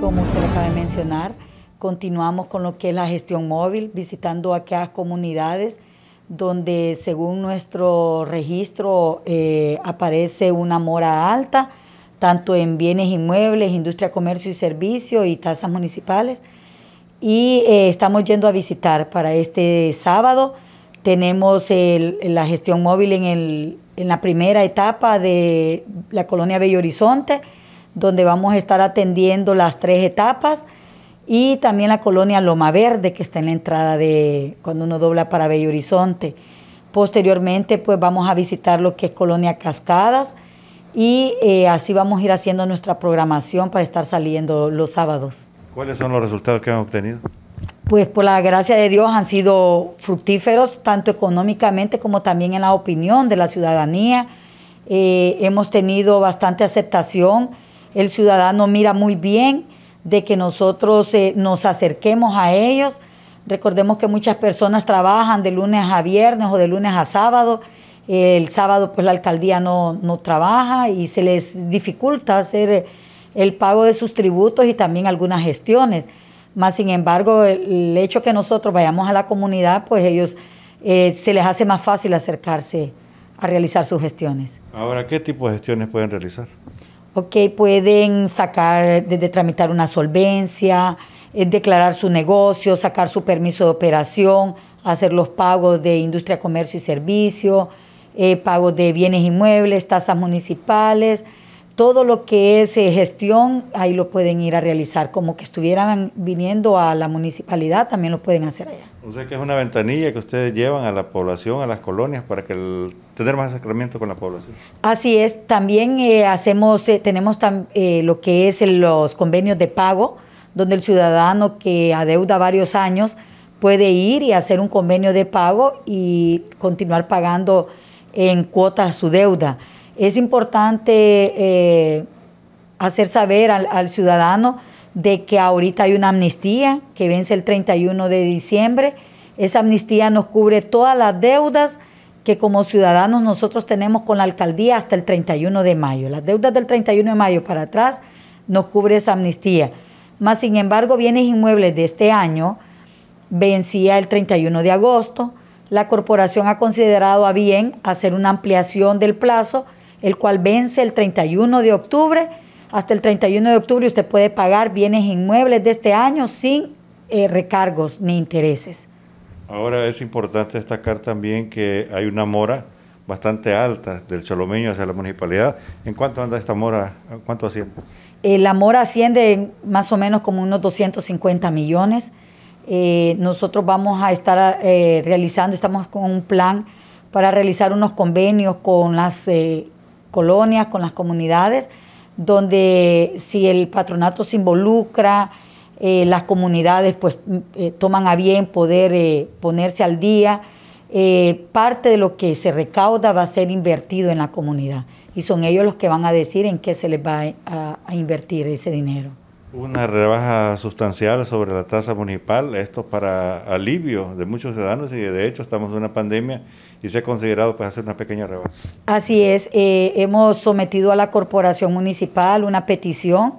Como usted acaba de mencionar, continuamos con lo que es la gestión móvil, visitando aquellas comunidades donde según nuestro registro eh, aparece una mora alta, tanto en bienes inmuebles, industria, comercio y servicio y tasas municipales. Y eh, estamos yendo a visitar para este sábado. Tenemos la gestión móvil en, en la primera etapa de la colonia Bello Horizonte donde vamos a estar atendiendo las tres etapas y también la colonia Loma Verde, que está en la entrada de cuando uno dobla para Bello Horizonte. Posteriormente, pues vamos a visitar lo que es Colonia Cascadas y eh, así vamos a ir haciendo nuestra programación para estar saliendo los sábados. ¿Cuáles son los resultados que han obtenido? Pues por la gracia de Dios han sido fructíferos, tanto económicamente como también en la opinión de la ciudadanía. Eh, hemos tenido bastante aceptación el ciudadano mira muy bien de que nosotros eh, nos acerquemos a ellos. Recordemos que muchas personas trabajan de lunes a viernes o de lunes a sábado. El sábado pues la alcaldía no, no trabaja y se les dificulta hacer eh, el pago de sus tributos y también algunas gestiones. Más sin embargo, el hecho que nosotros vayamos a la comunidad, pues ellos eh, se les hace más fácil acercarse a realizar sus gestiones. Ahora, ¿qué tipo de gestiones pueden realizar? Ok, pueden sacar, desde tramitar una solvencia, eh, declarar su negocio, sacar su permiso de operación, hacer los pagos de industria, comercio y servicio, eh, pagos de bienes inmuebles, tasas municipales, todo lo que es eh, gestión, ahí lo pueden ir a realizar. Como que estuvieran viniendo a la municipalidad, también lo pueden hacer allá. O sea que es una ventanilla que ustedes llevan a la población, a las colonias, para que tener más acercamiento con la población. Así es, también eh, hacemos, eh, tenemos lo que es los convenios de pago, donde el ciudadano que adeuda varios años puede ir y hacer un convenio de pago y continuar pagando en cuota su deuda. Es importante eh, hacer saber al, al, ciudadano de que ahorita hay una amnistía que vence el 31 de diciembre. Esa amnistía nos cubre todas las deudas que como ciudadanos nosotros tenemos con la alcaldía hasta el 31 de mayo. Las deudas del 31 de mayo para atrás nos cubre esa amnistía. Más sin embargo, bienes inmuebles de este año vencía el 31 de agosto. La corporación ha considerado a bien hacer una ampliación del plazo el cual vence el 31 de octubre. Hasta el 31 de octubre usted puede pagar bienes inmuebles de este año sin eh, recargos ni intereses. Ahora es importante destacar también que hay una mora bastante alta del cholomeño hacia la municipalidad. ¿En cuánto anda esta mora? ¿Cuánto asciende? Eh, la mora asciende más o menos como unos 250 millones. Eh, nosotros vamos a estar realizando, estamos con un plan para realizar unos convenios con las colonias, con las comunidades, donde si el patronato se involucra, eh, las comunidades pues mm, eh, toman a bien poder eh, ponerse al día. parte de lo que se recauda va a ser invertido en la comunidad y son ellos los que van a decir en qué se les va a invertir ese dinero. Una rebaja sustancial sobre la tasa municipal, esto para alivio de muchos ciudadanos y de hecho estamos en una pandemia y se ha considerado pues, hacer una pequeña rebaja. Así es, eh, hemos sometido a la corporación municipal una petición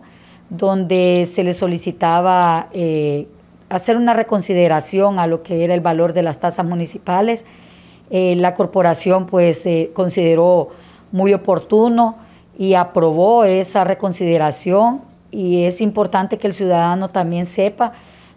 donde se le solicitaba eh, hacer una reconsideración a lo que era el valor de las tasas municipales. Eh, la corporación pues consideró muy oportuno y aprobó esa reconsideración y es importante que el ciudadano también sepa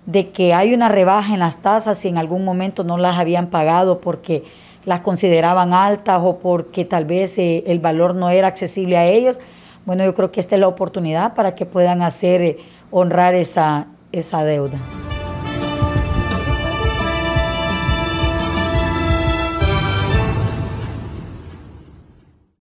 de que hay una rebaja en las tasas si en algún momento no las habían pagado porque las consideraban altas o porque tal vez eh, el valor no era accesible a ellos. Bueno, yo creo que esta es la oportunidad para que puedan hacer eh, honrar esa, esa deuda.